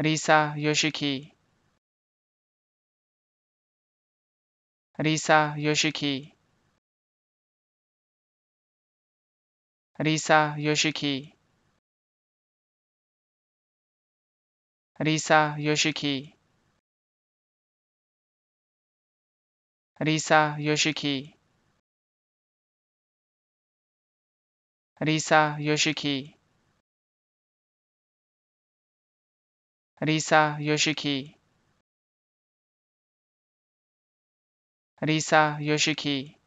Risa Yoshiki Risa Yoshiki Risa Yoshiki Risa Yoshiki Risa Yoshiki Risa Yoshiki Risa Yoshiki Risa Yoshiki